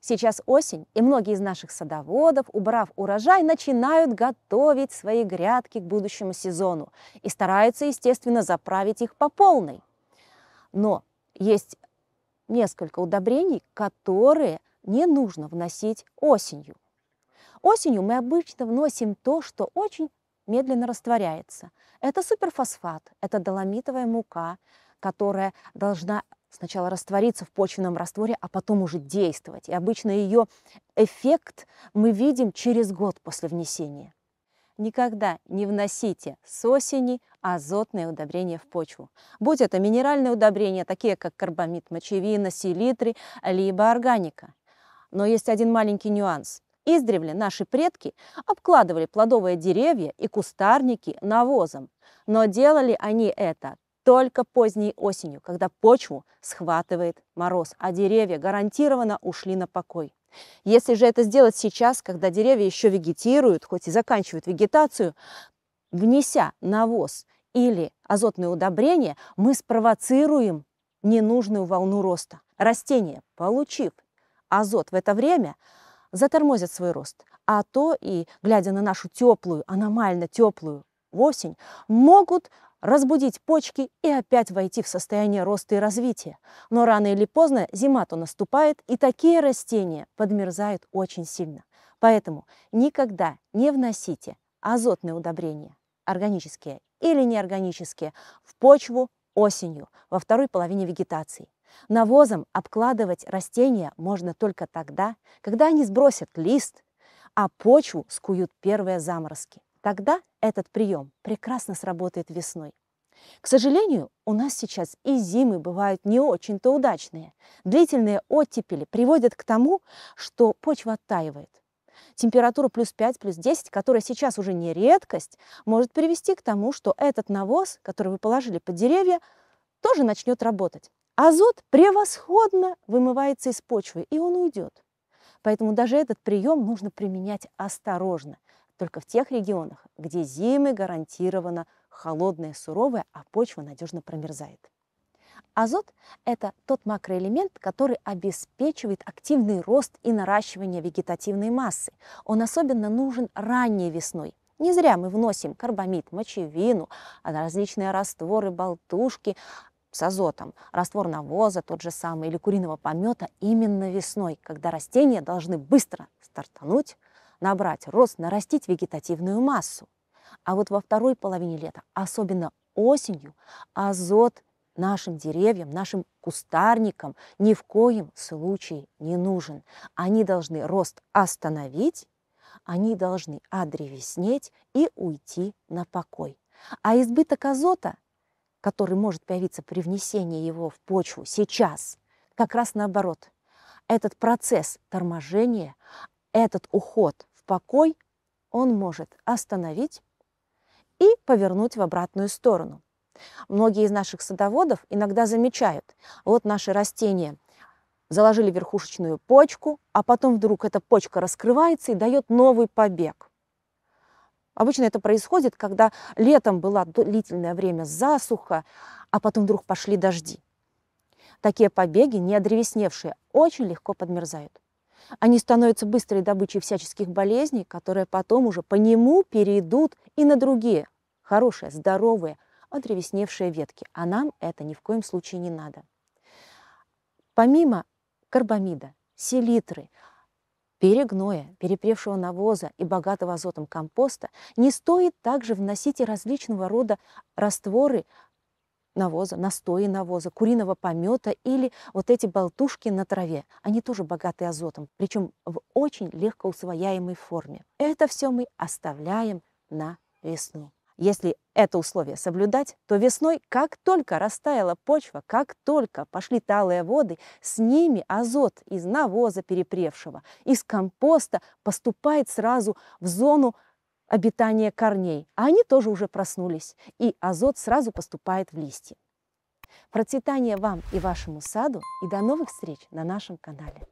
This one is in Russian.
Сейчас осень, и многие из наших садоводов, убрав урожай, начинают готовить свои грядки к будущему сезону и стараются, естественно, заправить их по полной. Но есть несколько удобрений, которые не нужно вносить осенью. Осенью мы обычно вносим то, что очень медленно растворяется. Это суперфосфат, это доломитовая мука, которая должна сначала раствориться в почвенном растворе, а потом уже действовать. И обычно ее эффект мы видим через год после внесения. Никогда не вносите с осени азотные удобрения в почву. Будь это минеральные удобрения, такие как карбамид мочевина, селитры, либо органика. Но есть один маленький нюанс. Издревле наши предки обкладывали плодовые деревья и кустарники навозом, но делали они это только поздней осенью, когда почву схватывает мороз, а деревья гарантированно ушли на покой. Если же это сделать сейчас, когда деревья еще вегетируют, хоть и заканчивают вегетацию, внеся навоз или азотное удобрение, мы спровоцируем ненужную волну роста. Растения, получив азот в это время, затормозят свой рост. А то и, глядя на нашу теплую, аномально теплую в осень, могут разбудить почки и опять войти в состояние роста и развития. Но рано или поздно зима-то наступает, и такие растения подмерзают очень сильно. Поэтому никогда не вносите азотные удобрения, органические или неорганические, в почву осенью, во второй половине вегетации. Навозом обкладывать растения можно только тогда, когда они сбросят лист, а почву скуют первые заморозки. Тогда этот прием прекрасно сработает весной. К сожалению, у нас сейчас и зимы бывают не очень-то удачные. Длительные оттепели приводят к тому, что почва оттаивает. Температура плюс 5, плюс 10, которая сейчас уже не редкость, может привести к тому, что этот навоз, который вы положили под деревья, тоже начнет работать. Азот превосходно вымывается из почвы, и он уйдет. Поэтому даже этот прием нужно применять осторожно только в тех регионах, где зимы гарантированно холодные, суровые, а почва надежно промерзает. Азот – это тот макроэлемент, который обеспечивает активный рост и наращивание вегетативной массы. Он особенно нужен ранней весной. Не зря мы вносим карбамид, мочевину, а различные растворы, болтушки с азотом, раствор навоза, тот же самый, или куриного помета именно весной, когда растения должны быстро стартануть, набрать рост, нарастить вегетативную массу. А вот во второй половине лета, особенно осенью, азот нашим деревьям, нашим кустарникам ни в коем случае не нужен. Они должны рост остановить, они должны одревеснеть и уйти на покой. А избыток азота, который может появиться при внесении его в почву сейчас, как раз наоборот. Этот процесс торможения, этот уход покой, он может остановить и повернуть в обратную сторону. Многие из наших садоводов иногда замечают, вот наши растения заложили верхушечную почку, а потом вдруг эта почка раскрывается и дает новый побег. Обычно это происходит, когда летом было длительное время засуха, а потом вдруг пошли дожди. Такие побеги, не одревесневшие, очень легко подмерзают. Они становятся быстрой добычей всяческих болезней, которые потом уже по нему перейдут и на другие, хорошие, здоровые, отревесневшие ветки. А нам это ни в коем случае не надо. Помимо карбамида, селитры, перегноя, перепревшего навоза и богатого азотом компоста, не стоит также вносить и различного рода растворы навоза, настои навоза, куриного помета или вот эти болтушки на траве. Они тоже богаты азотом, причем в очень легко усвояемой форме. Это все мы оставляем на весну. Если это условие соблюдать, то весной, как только растаяла почва, как только пошли талые воды, с ними азот из навоза перепревшего, из компоста поступает сразу в зону обитания корней, а они тоже уже проснулись, и азот сразу поступает в листья. Процветания вам и вашему саду, и до новых встреч на нашем канале.